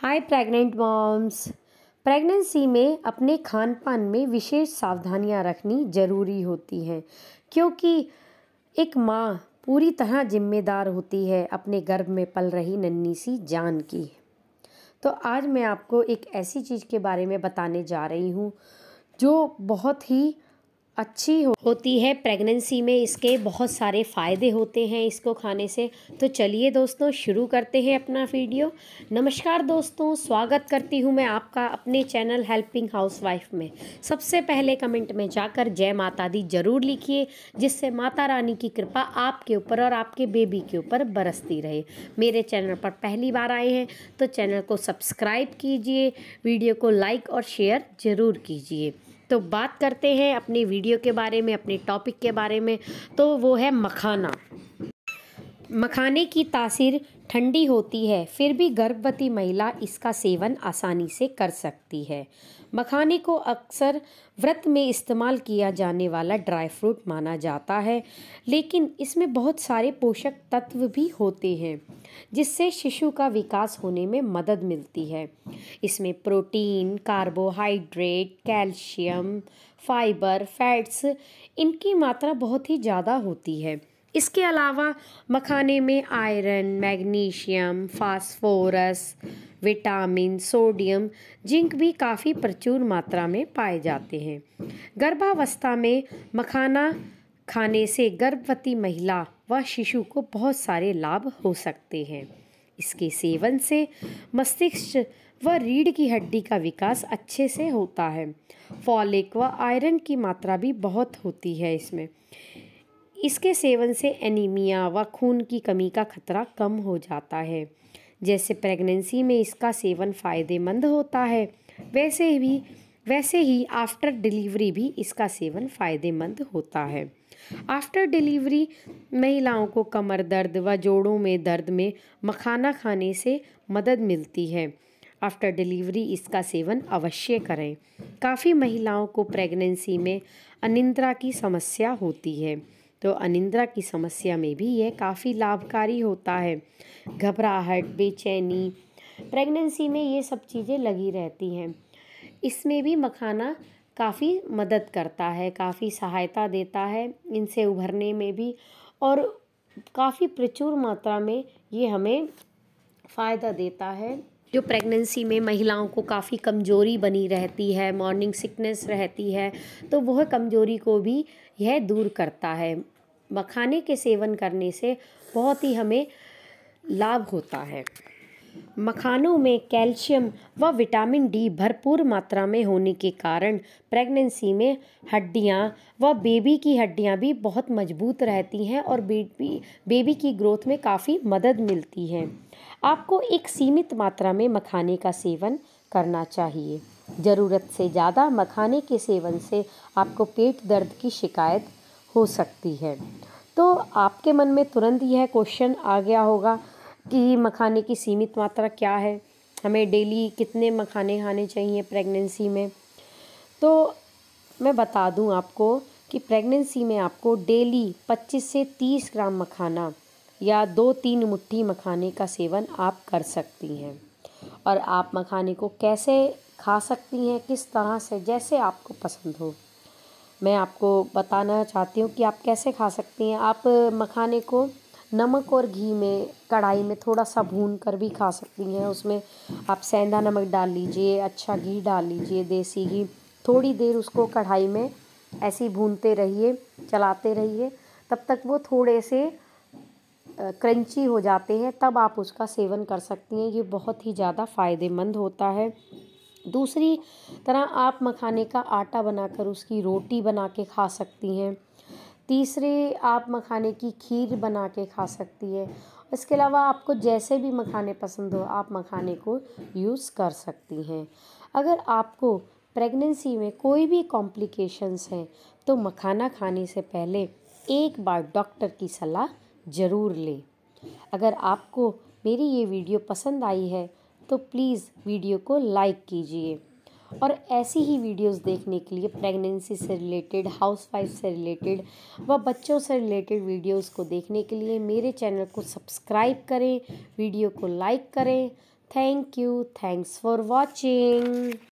हाय pregnant moms pregnancy में अपने खान पान में विशेष सावधानियां रखनी ज़रूरी होती हैं क्योंकि एक माँ पूरी तरह जिम्मेदार होती है अपने गर्भ में पल रही नन्ही सी जान की तो आज मैं आपको एक ऐसी चीज़ के बारे में बताने जा रही हूँ जो बहुत ही अच्छी हो, होती है प्रेगनेंसी में इसके बहुत सारे फ़ायदे होते हैं इसको खाने से तो चलिए दोस्तों शुरू करते हैं अपना वीडियो नमस्कार दोस्तों स्वागत करती हूँ मैं आपका अपने चैनल हेल्पिंग हाउसवाइफ में सबसे पहले कमेंट में जाकर जय माता दी ज़रूर लिखिए जिससे माता रानी की कृपा आपके ऊपर और आपके बेबी के ऊपर बरसती रहे मेरे चैनल पर पहली बार आए हैं तो चैनल को सब्सक्राइब कीजिए वीडियो को लाइक और शेयर ज़रूर कीजिए तो बात करते हैं अपनी वीडियो के बारे में अपने टॉपिक के बारे में तो वो है मखाना मखाने की तासीर ठंडी होती है फिर भी गर्भवती महिला इसका सेवन आसानी से कर सकती है मखाने को अक्सर व्रत में इस्तेमाल किया जाने वाला ड्राई फ्रूट माना जाता है लेकिन इसमें बहुत सारे पोषक तत्व भी होते हैं जिससे शिशु का विकास होने में मदद मिलती है इसमें protein carbohydrate calcium fibre fats इनकी मात्रा बहुत ही ज़्यादा होती है इसके अलावा मखाने में iron magnesium phosphorus vitamin sodium zinc भी काफ़ी प्रचुर मात्रा में पाए जाते हैं गर्भावस्था में मखाना खाने से गर्भवती महिला व शिशु को बहुत सारे लाभ हो सकते हैं इसके सेवन से मस्तिष्क व रीढ़ की हड्डी का विकास अच्छे से होता है फॉलिक व आयरन की मात्रा भी बहुत होती है इसमें इसके सेवन से एनीमिया व खून की कमी का खतरा कम हो जाता है जैसे प्रेगनेंसी में इसका सेवन फ़ायदेमंद होता है वैसे भी वैसे ही आफ्टर डिलीवरी भी इसका सेवन फ़ायदेमंद होता है आफ्टर डिलीवरी महिलाओं को कमर दर्द व जोड़ों में दर्द में मखाना खाने से मदद मिलती है आफ्टर डिलीवरी इसका सेवन अवश्य करें काफ़ी महिलाओं को प्रेगनेंसी में अनिंद्रा की समस्या होती है तो अनिंद्रा की समस्या में भी यह काफ़ी लाभकारी होता है घबराहट बेचैनी प्रेगनेंसी में ये सब चीज़ें लगी रहती हैं इसमें भी मखाना काफ़ी मदद करता है काफ़ी सहायता देता है इनसे उभरने में भी और काफ़ी प्रचुर मात्रा में ये हमें फ़ायदा देता है जो प्रेगनेंसी में महिलाओं को काफ़ी कमज़ोरी बनी रहती है मॉर्निंग सिकनेस रहती है तो वह कमज़ोरी को भी यह दूर करता है मखाने के सेवन करने से बहुत ही हमें लाभ होता है मखानों में कैल्शियम व विटामिन डी भरपूर मात्रा में होने के कारण प्रेगनेंसी में हड्डियाँ व बेबी की हड्डियाँ भी बहुत मजबूत रहती हैं और बेबी बेबी की ग्रोथ में काफ़ी मदद मिलती है आपको एक सीमित मात्रा में मखाने का सेवन करना चाहिए ज़रूरत से ज़्यादा मखाने के सेवन से आपको पेट दर्द की शिकायत हो सकती है तो आपके मन में तुरंत यह क्वेश्चन आ गया होगा कि मखाने की सीमित मात्रा क्या है हमें डेली कितने मखाने खाने चाहिए प्रेगनेंसी में तो मैं बता दूं आपको कि प्रेगनेंसी में आपको डेली 25 से 30 ग्राम मखाना या दो तीन मुट्ठी मखाने का सेवन आप कर सकती हैं और आप मखाने को कैसे खा सकती हैं किस तरह से जैसे आपको पसंद हो मैं आपको बताना चाहती हूँ कि आप कैसे खा सकती हैं आप मखाने को नमक और घी में कढ़ाई में थोड़ा सा भून कर भी खा सकती हैं उसमें आप सेंधा नमक डाल लीजिए अच्छा घी डाल लीजिए देसी घी थोड़ी देर उसको कढ़ाई में ऐसे ही भूनते रहिए चलाते रहिए तब तक वो थोड़े से क्रंची हो जाते हैं तब आप उसका सेवन कर सकती हैं ये बहुत ही ज़्यादा फ़ायदेमंद होता है दूसरी तरह आप मखाने का आटा बनाकर उसकी रोटी बना के खा सकती हैं तीसरे आप मखाने की खीर बना के खा सकती है इसके अलावा आपको जैसे भी मखाने पसंद हो आप मखाने को यूज़ कर सकती हैं अगर आपको प्रेगनेंसी में कोई भी कॉम्प्लिकेशंस हैं तो मखाना खाने से पहले एक बार डॉक्टर की सलाह ज़रूर लें अगर आपको मेरी ये वीडियो पसंद आई है तो प्लीज़ वीडियो को लाइक कीजिए और ऐसी ही वीडियोस देखने के लिए प्रेगनेंसी से रिलेटेड हाउसवाइफ से रिलेटेड व बच्चों से रिलेटेड वीडियोस को देखने के लिए मेरे चैनल को सब्सक्राइब करें वीडियो को लाइक करें thank you thanks for watching